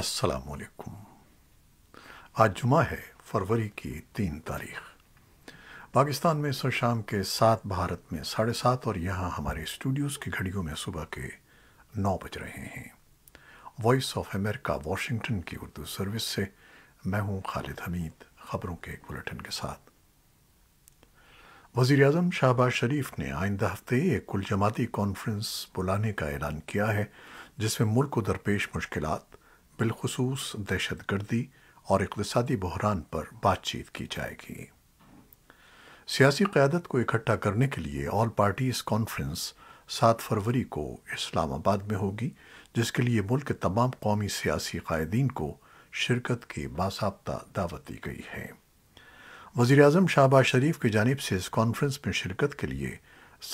अस्सलाम आज जुमा है फरवरी की तीन तारीख पाकिस्तान में सर शाम के सात भारत में साढ़े सात और यहाँ हमारे स्टूडियोज़ की घड़ियों में सुबह के नौ बज रहे हैं वॉइस ऑफ अमेरिका वॉशिंगटन की उर्दू सर्विस से मैं हूं खालिद हमीद खबरों के एक बुलेटिन के साथ वजीर अजम शाहबाज शरीफ ने आइंदा हफ्ते एक कुल जमाती कॉन्फ्रेंस बुलाने का ऐलान किया है जिसमें मुल्क को दरपेश मुश्किलात बिलखसूस दहशतगर्दी और इकतदी बहरान पर बातचीत की जाएगी सियासी क़्यादत को इकट्ठा करने के लिए ऑल पार्टीज कॉन्फ्रेंस सात फरवरी को इस्लामाबाद में होगी जिसके लिए मुल्क के तमाम कौमी सियासी कायदीन को शिरकत की बासाबता दावत दी गई है वज़ी अजम शाहबाज शरीफ की जानब से इस कॉन्फ्रेंस में शिरकत के लिए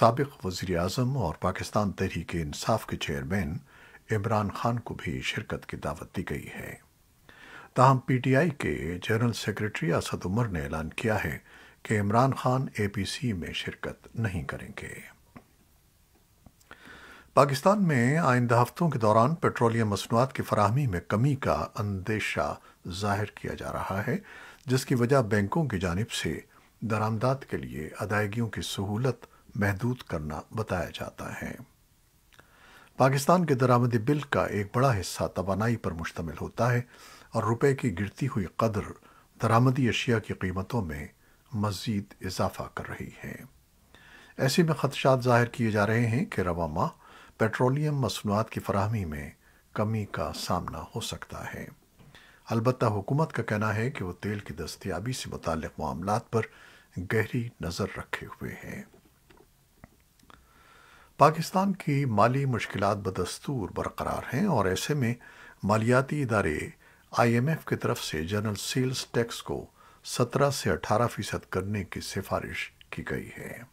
सबक वज़ी अजम और पाकिस्तान तहरीक इंसाफ के चेयरमैन इमरान खान को भी शिरकत की दावत दी गई है ताहम पीटीआई के जनरल सेक्रेटरी असद उमर ने ऐलान किया है कि इमरान खान एपीसी में शिरकत नहीं करेंगे पाकिस्तान में आइंदा हफ्तों के दौरान पेट्रोलियम मसनूआत की फराहमी में कमी का अंदेशा जाहिर किया जा रहा है जिसकी वजह बैंकों की जानब से दरामदात के लिए अदायगियों की सहूलत महदूद करना बताया जाता है पाकिस्तान के दरामदी बिल का एक बड़ा हिस्सा तोानाई पर मुश्तमिल होता है और रुपए की गिरती हुई कदर दरामदी अशिया की कीमतों में मज़ीद इजाफा कर रही है ऐसे में खदशात जाहिर किए जा रहे हैं कि रवा माह पेट्रोलियम मसनूआत की फरहमी में कमी का सामना हो सकता है अलबत् हुकूमत का कहना है कि वह तेल की दस्तियाबी से मुतल मामला पर गहरी नज़र रखे हुए हैं पाकिस्तान की माली मुश्किल बदस्तूर बरकरार हैं और ऐसे में मालियाती इदारे आईएमएफ की तरफ से जनरल सेल्स टैक्स को 17 से 18 फीसद करने की सिफारिश की गई है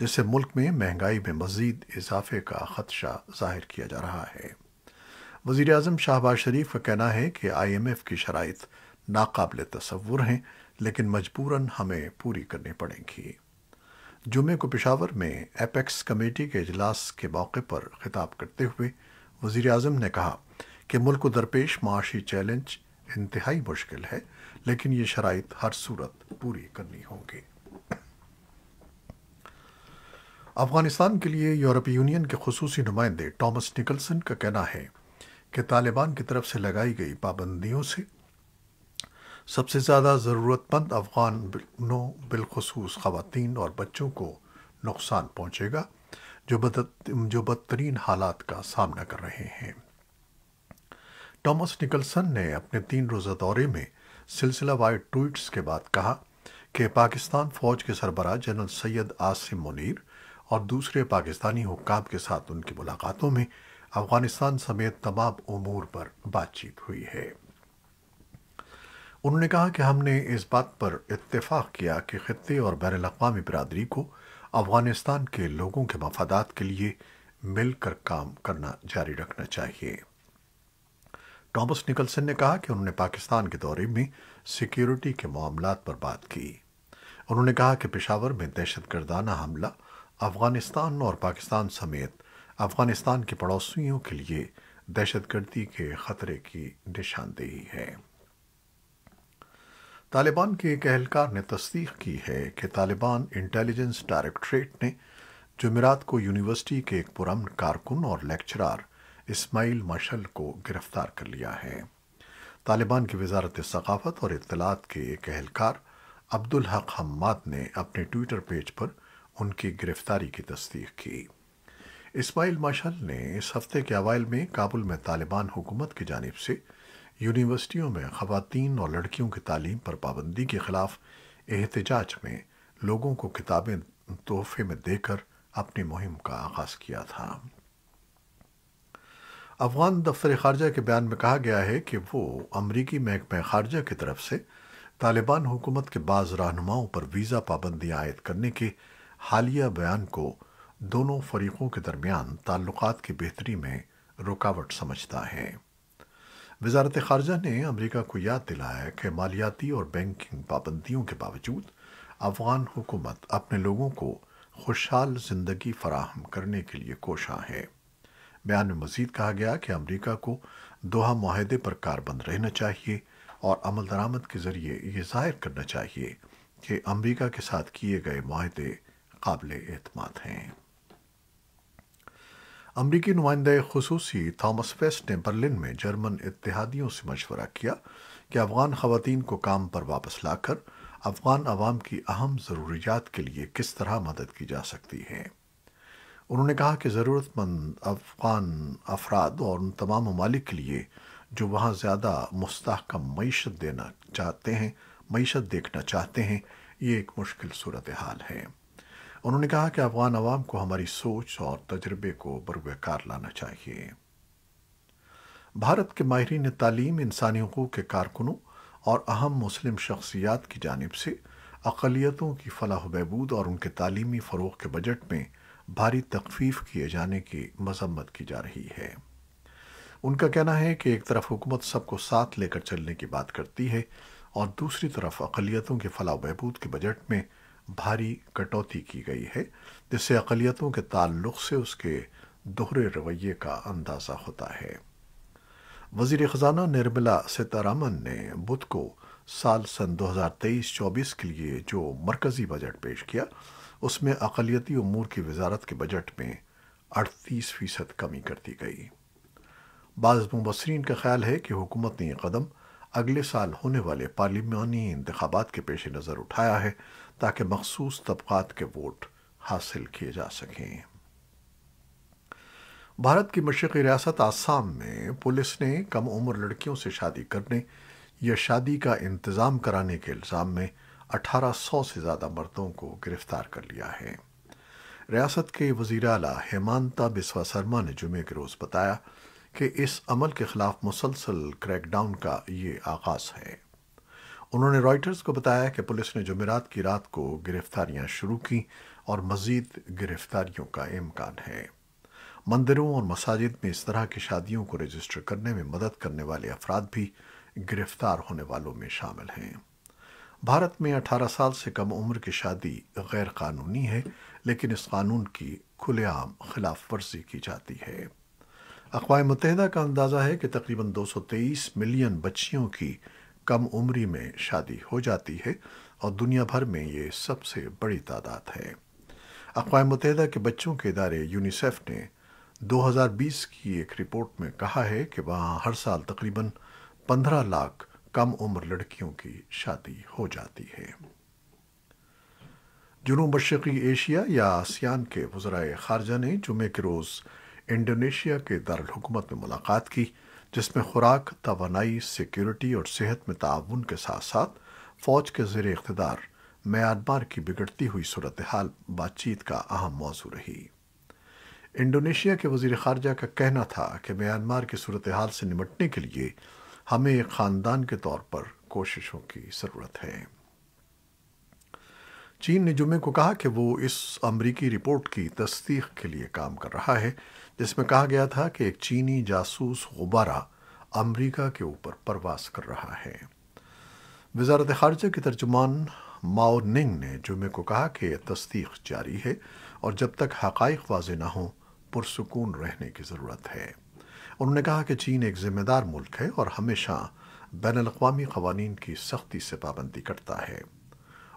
जिससे मुल्क में महंगाई में मजीद इजाफे का खदशा जाहिर किया जा रहा है वजीर अजम शाहबाज शरीफ का कहना है कि आईएमएफ की शराइ नाकबले तस्वुर हैं लेकिन मजबूरन हमें पूरी करनी पड़ेंगी जुमे को पिशावर में एपेक्स कमेटी के अजलास के मौके पर खिताब करते हुए वज़ी अजम ने कहा कि मुल्क को दरपेश माशी चैलेंज इंतहाई मुश्किल है लेकिन ये शराइ हर सूरत पूरी करनी होगी अफगानिस्तान के लिए यूरोपीय यूनियन के खसूसी नुमाइंदे टॉमस निकलसन का कहना है कि तालिबान की तरफ से लगाई गई पाबंदियों से सबसे ज़्यादा ज़रूरतमंद अफगानों बिलखसूस ख़वान और बच्चों को नुकसान पहुँचेगा जो बद जो बदतरीन हालात का सामना कर रहे हैं टॉमस निकलसन ने अपने तीन रोज़ा दौरे में सिलसिला वाइज ट्वीट्स के बाद कहा कि पाकिस्तान फ़ौज के सरबरा जनरल सैयद आसिम मुनीर और दूसरे पाकिस्तानी हुकाम के साथ उनकी मुलाकातों में अफ़गानिस्तान समेत तमाम अमूर पर बातचीत हुई है उन्होंने कहा कि हमने इस बात पर इत्तेफाक किया कि ख़त्े और बैर अवी बरदरी को अफ़गानिस्तान के लोगों के मफादात के लिए मिलकर काम करना जारी रखना चाहिए टॉमस निकलसन ने कहा कि उन्होंने पाकिस्तान के दौरे में सिक्योरिटी के मामला पर बात की उन्होंने कहा कि पेशावर में दहशत गर्दाना हमला अफ़गानिस्तान और पाकिस्तान समेत अफ़गानिस्तान के पड़ोसियों के लिए दहशतगर्दी के ख़तरे की निशानदेही है तालिबान के एक एहलकार ने तस्दीक की है कि तालिबान इंटेलिजेंस डायरेक्टरेट ने जुमेरात को यूनिवर्सिटी के एक पुरम कारकुन और लेक्चरार इस्माइल मशल को गिरफ्तार कर लिया है तालिबान की वजारत सकाफत और इतलात के एक अहलकार अब्दुल हक हम्माद ने अपने ट्विटर पेज पर उनकी गिरफ्तारी की तस्दीक की इस्माइल मशल ने इस हफ्ते के अवैल में काबुल में तालिबान हुकूमत की जानब से यूनिवर्सिटियों में ख़वातीन और लड़कियों की तालीम पर पाबंदी के ख़िलाफ़ एहतजाज में लोगों को किताबें तोहफे में देकर अपनी मुहिम का आगाज़ किया था अफगान दफ्तर खारजा के बयान में कहा गया है कि वो अमरीकी महकमे खारजा की तरफ से तालिबान हुकूमत के बाज रहनुमाओं पर वीज़ा पाबंदी आयद करने के हालिया बयान को दोनों फरीकों के दरमियान ताल्लुकात की बेहतरी में रुकावट समझता है वजारत खारजा ने अमरीका को याद दिलाया कि मालियाती और बैंकिंग पाबंदियों के बावजूद अफगान हुकूमत अपने लोगों को खुशहाल जिंदगी फराहम करने के लिए कोशां है बयान में मजीद कहा गया कि अमरीका को दोहा माहदे पर कारबंद रहना चाहिए और अमल दरामद के ज़रिए ये जाहिर करना चाहिए कि अमरीका के साथ किए गए माहदे काबिल अतमाद हैं अमरीकी नुमाइंदे खसूसी थॉमस फेस्ट ने बर्लिन में जर्मन इतिहादियों से मशवरा किया कि अफ़गान खवतान को काम पर वापस लाकर अफ़गान आवाम की अहम ज़रूरियात के लिए किस तरह मदद की जा सकती है उन्होंने कहा कि ज़रूरतमंद अफ़गान अफराद और उन तमाम ममालिक के लिए जो वहाँ ज़्यादा मुस्तकम मीशत देना चाहते हैं मीशत देखना चाहते हैं ये एक मुश्किल सूरत हाल है उन्होंने कहा कि अफगान अवाम को हमारी सोच और तजर्बे को बरवेकार लाना चाहिए भारत के माहरीन तालीम इंसानी हकूक़ के कारकुनों और अहम मुस्लिम शख्सियात की जानब से अकलीतों की फलाह बहबूद और उनके तालीमी फ़रोग के बजट में भारी तकफीफ किए जाने की मजम्मत की जा रही है उनका कहना है कि एक तरफ हुकूमत सबको साथ लेकर चलने की बात करती है और दूसरी तरफ अकलीतों के फलाह बहबूद के बजट में भारी कटौती की गई है जिससे अकलियतों के ताल्लुक से उसके दोहरे रवैये का अंदाज़ा होता है वजीर ख़जाना निर्मला सीतारामन ने बुध को साल सन 2023-24 के लिए जो मरकज़ी बजट पेश किया उसमें अकलियती उमूर की वजारत के बजट में 38 फीसद कमी कर दी गई बाज़ मुबसरीन का ख्याल है कि हुकूमत ने यह कदम अगले साल होने वाले पार्लिमानी इंतबात के पेश नज़र उठाया है ताकि मखसूस तबकात के वोट हासिल किए जा सकें भारत की मशरक़ी रियासत आसाम में पुलिस ने कम उम्र लड़कियों से शादी करने या शादी का इंतज़ाम कराने के इल्ज़ाम में 1800 से ज़्यादा मर्दों को गिरफ्तार कर लिया है रियासत के वजीर अला हेमानता बिस्वा शर्मा ने जुमे के रोज़ बताया कि इस अमल के ख़िलाफ़ मुसलसल क्रैकडाउन का ये आगाज़ है उन्होंने रॉयटर्स को बताया कि पुलिस ने जमेरात की रात को गिरफ्तारियां शुरू की और मजीद गिरफ्तारियों का इम्कान है मंदिरों और मसाजिद में इस तरह की शादियों को रजिस्टर करने में मदद करने वाले अफराद भी गिरफ्तार होने वालों में शामिल हैं भारत में 18 साल से कम उम्र की शादी गैर कानूनी है लेकिन इस कानून की खुलेआम खिलाफ वर्जी की जाती है अकवा मुतहदा का अंदाज़ा है कि तकरीबन 223 मिलियन बच्चियों की कम उम्री में शादी हो जाती है और दुनिया भर में ये सबसे बड़ी तादाद है अकवा मुतहदा के बच्चों के इदारे यूनिसेफ ने 2020 की एक रिपोर्ट में कहा है कि वहाँ हर साल तकरीबन 15 लाख कम उम्र लड़कियों की शादी हो जाती है जुनूब मशरकी एशिया या आसियान के वजरा खारजा ने जुमे के रोज़ इंडोनेशिया के दारकूमत में मुलाकात की जिसमें खुराक तोानाई सिक्योरिटी और सेहत में ताउन के साथ साथ फ़ौज के ज़ेर इकतदार म्यांमार की बिगड़ती हुई सूरत हाल बातचीत का अहम मौजू रही इंडोनेशिया के वजीर खारजा का कहना था कि म्यांमार की सूरत हाल से निमटने के लिए हमें एक ख़ानदान के तौर पर कोशिशों की ज़रूरत है चीन ने जुमे को कहा कि वो इस अमरीकी रिपोर्ट की तस्दीक के लिए काम कर रहा है जिसमें कहा गया था कि एक चीनी जासूस गुबारा अमरीका के ऊपर परवास कर रहा है वजारत खारजा के तर्जुमान माओ निंग ने जुमे को कहा कि यह तस्दीक जारी है और जब तक हकाइक वाज ना हो पुरसकून रहने की ज़रूरत है उन्होंने कहा कि चीन एक ज़िम्मेदार मुल्क है और हमेशा बैन अवी कवानीन की सख्ती से पाबंदी करता है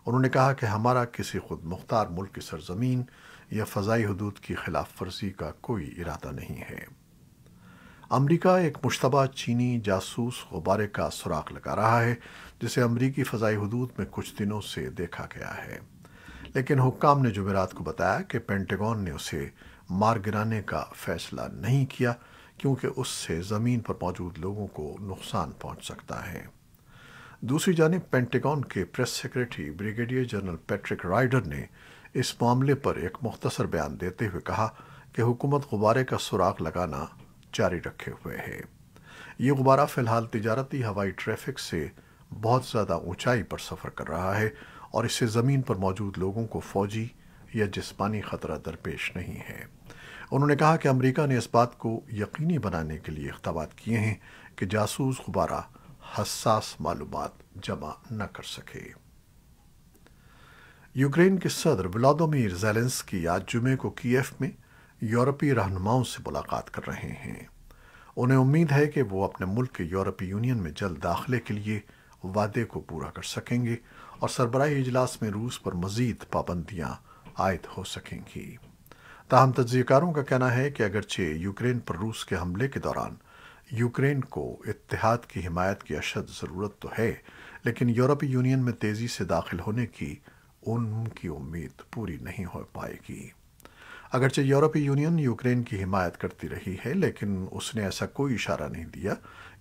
उन्होंने कहा कि हमारा किसी खुद मुख्तार मुल्क की सरजमीन या फ़ज़ाई हदूद की खिलाफ वर्जी का कोई इरादा नहीं है अमरीका एक मुशतबा चीनी जासूस गुब्बारे का सुराग लगा रहा है जिसे अमरीकी फ़जाई हदूद में कुछ दिनों से देखा गया है लेकिन हुक्म ने जुमेरात को बताया कि पेंटेगॉन ने उसे मार गिराने का फैसला नहीं किया क्योंकि उससे ज़मीन पर मौजूद लोगों को नुकसान पहुंच सकता है दूसरी जानब पेंटेगॉन के press secretary brigadier general Patrick Ryder ने इस मामले पर एक मुख्तसर बयान देते हुए कहा कि हुकूमत गुब्बारे का सुराग लगाना जारी रखे हुए है ये गुब्बारा फिलहाल तजारती हवाई ट्रैफिक से बहुत ज़्यादा ऊंचाई पर सफ़र कर रहा है और इससे ज़मीन पर मौजूद लोगों को फौजी या जिसमानी ख़तरा दरपेश नहीं है उन्होंने कहा कि अमरीका ने इस बात को यकीनी बनाने के लिए इकदाम किए हैं कि जासूस गुब्बारा हसास मालूम जमा न कर सके यूक्रेन के सदर व्लादोमिर जेलेंस्की आज जुमे को कीफ में यूरोपीय रहनुमाओं से मुलाकात कर रहे हैं उन्हें उम्मीद है कि वो अपने मुल्क के यूरोपीय यूनियन में जल्द दाखिले के लिए वादे को पूरा कर सकेंगे और सरबराही इजलास में रूस पर मजीद पाबंदियां आयद हो सकेंगी ताहम तजयकारों का कहना है कि अगरचे यूक्रेन पर रूस के हमले के दौरान यूक्रेन को इतिहाद की हिमायत की अशद ज़रूरत तो है लेकिन यूरोपीय यूनियन में तेज़ी से दाखिल होने की उनकी उम्मीद पूरी नहीं हो पाएगी अगरचे यूरोपीय यूनियन यूक्रेन की हिमायत करती रही है लेकिन उसने ऐसा कोई इशारा नहीं दिया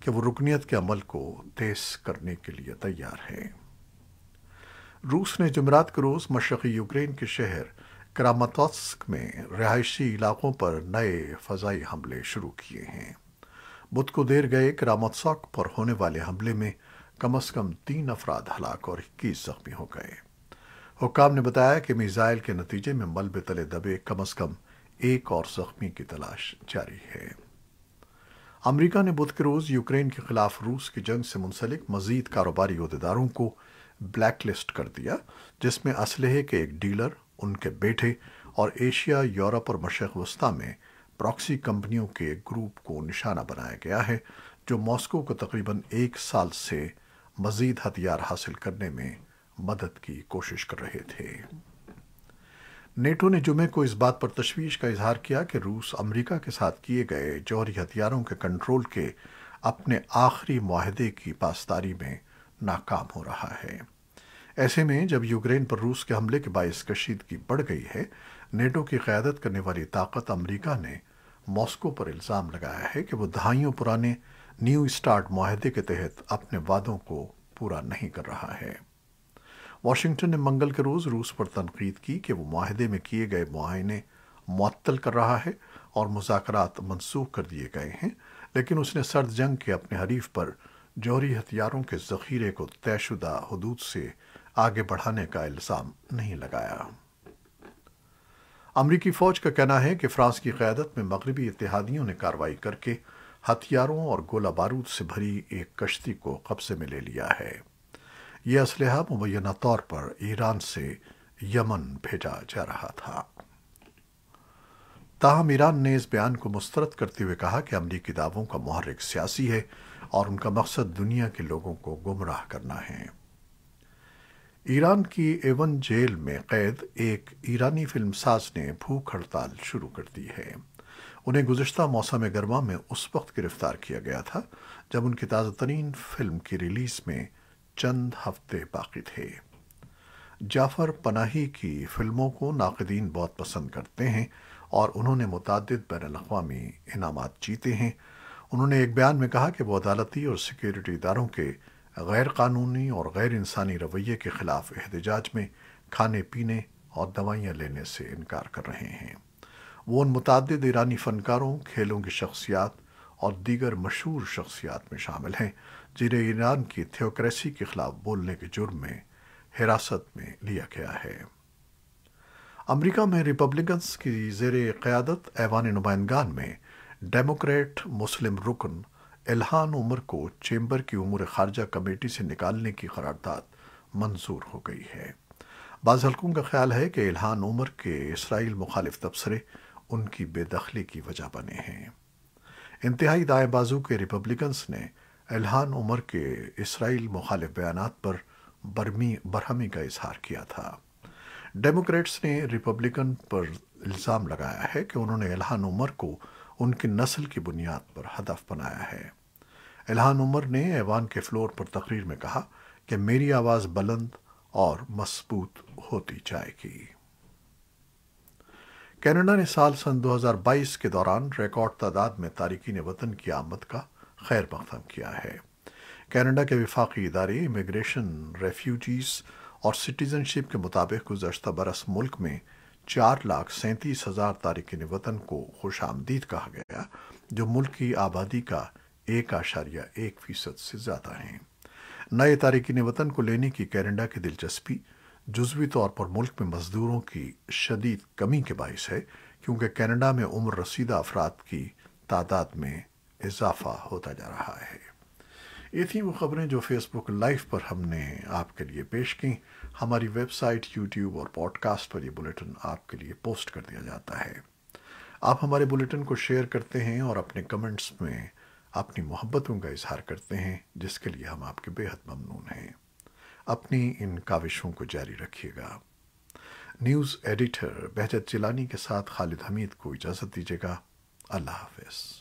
कि वो रुकनीत के अमल को तेज करने के लिए तैयार है रूस ने जमरात के रोज़ मशरक़ी यूक्रेन के शहर क्रामातोस्क में रिहायशी इलाकों पर नए फ़जाई हमले शुरू किए हैं बुध को देर गए क्रामोत्सक पर होने वाले हमले में कम अज़ कम तीन अफराद हलाक और इक्कीस जख्मी हो गए हुकाम ने बताया कि मिसाइल के नतीजे में मलबे तले दबे कम अज कम एक और जख्मी की तलाश जारी है अमरीका ने बुध के रोज़ यूक्रेन के खिलाफ रूस की जंग से मुंसलिक मजीद कारोबारी अहदेदारों को ब्लैकलिस्ट कर दिया जिसमें असलहे के एक डीलर उनके बेटे और एशिया यूरोप और मशरक वस्ता में प्रॉक्सी कंपनियों के एक ग्रुप को निशाना बनाया गया है जो मॉस्को को तकरीबन एक साल से मजीद हथियार हासिल करने में मदद की कोशिश कर रहे थे नेटो ने जुमे को इस बात पर तशवीश का इजहार किया कि रूस अमेरिका के साथ किए गए जौहरी हथियारों के कंट्रोल के अपने आखिरी माहदे की पासदारी में नाकाम हो रहा है ऐसे में जब यूक्रेन पर रूस के हमले के बायस कशीदगी बढ़ गई है नेटो की क्यादत करने वाली ताकत अमरीका ने मॉस्को पर इल्ज़ाम लगाया है कि वो दहाइयों पुराने न्यू स्टार्ट माहदे के तहत अपने वादों को पूरा नहीं कर रहा है वाशिंगटन ने मंगल के रोज़ रूस पर तनकीद की कि वो माहदे में किए गए मुआने मअतल कर रहा है और मुजाकर मनसूख कर दिए गए हैं लेकिन उसने सर्द जंग के अपने हरीफ पर जौहरी हथियारों के जखीरे को तयशुदा हदूद से आगे बढ़ाने का इल्ज़ाम नहीं लगाया अमरीकी फ़ौज का कहना है कि फ्रांस की क़्यादत में मगरबी इतिहादियों ने कार्रवाई करके हथियारों और गोला बारूद से भरी एक कश्ती को कब्जे में ले लिया है यह असलहा मुबैना तौर पर ईरान से यमन भेजा जा रहा था ताहम ईरान ने इस बयान को मुस्तरद करते हुए कहा कि अमरीकी दावों का महरिक सियासी है और उनका मकसद दुनिया के लोगों को गुमराह करना है ईरान की एवन जेल में कैद एक ईरानी फिल्मसाज ने भूख हड़ताल शुरू कर दी है उन्हें गुजशत मौसम गर्मा में उस वक्त गिरफ्तार किया गया था जब उनकी ताज़ा तरीन फिल्म की रिलीज़ में चंद हफ्ते बाकी थे जाफ़र पनाही की फिल्मों को नाकदीन बहुत पसंद करते हैं और उन्होंने मुतद बैन अवी इनाम जीते हैं उन्होंने एक बयान में कहा कि वो अदालती और सिक्योरिटी इदारों के गैर कानूनी और गैर इंसानी रवैये के ख़िलाफ़ एहतजाज में खाने पीने और दवाइयाँ लेने से इनकार कर रहे हैं वो उन मुतद ईरानी फ़नकारों खेलों की शख्सियात और दीगर मशहूर शख्सियात में शामिल हैं जिन्हें ईरान की थियोक्रेसी के खिलाफ बोलने के जुर्म में हिरासत में लिया गया है अमेरिका में रिपब्लिकन्स की जेर क़्यादत ऐवान नुमाइंदान में डेमोक्रेट मुस्लिम रुकन एल्हान उमर को चेंबर की उम्र खारजा कमेटी से निकालने की करारदाद मंजूर हो गई है बाज़ हलकों का ख्याल है कि इल्हान उमर के इसराइल मुखालिफ तबसरे उनकी बेदखली की वजह बने हैं इंतहाई दाएं बाजू के रिपब्लिकन्स ने एल्हान उमर के इसराइल मुखालिफ बयानात पर बर्मी बरहमी का इजहार किया था डेमोक्रेट्स ने रिपब्लिकन पर इल्ज़ाम लगाया है कि उन्होंने एल्हान उमर को उनकी नस्ल की बुनियाद पर हदफ बनाया है एल्हान उमर ने ऐवान के फ्लोर पर तकरीर में कहा कि मेरी आवाज़ बुलंद और मजबूत होती जाएगी कनाडा ने साल सन 2022 के दौरान रिकॉर्ड तादाद में तारकिन वतन की आमद का खैर मकदम किया है कैनेडा के विफाकी इदारे इमिग्रेशन रेफ्यूजीज और सिटीजनशिप के मुताबिक गुजशत बरस मुल्क में चार लाख सैंतीस हज़ार तारकिन वतन को खुश आमदीद कहा गया जो मुल्क की आबादी का एक आशारिया एक फीसद से ज़्यादा है नए तारकिन वतन को लेने की कैनेडा की दिलचस्पी जुजवी तौर पर मुल्क में मजदूरों की शदीद कमी के बायस है क्योंकि कैनेडा में उम्र रसीदा अफराद की तादाद में इजाफा होता जा रहा है ये थी वो खबरें जो फेसबुक लाइव पर हमने आपके लिए पेश की हमारी वेबसाइट यूट्यूब और पॉडकास्ट पर ये बुलेटिन आपके लिए पोस्ट कर दिया जाता है आप हमारे बुलेटिन को शेयर करते हैं और अपने कमेंट्स में अपनी मोहब्बतों का इजहार करते हैं जिसके लिए हम आपके बेहद ममनून हैं अपनी इन काविशों को जारी रखिएगा न्यूज़ एडिटर बहजत चिलानी के साथ खालिद हमीद को इजाज़त दीजिएगा अल्लाह हाफिज़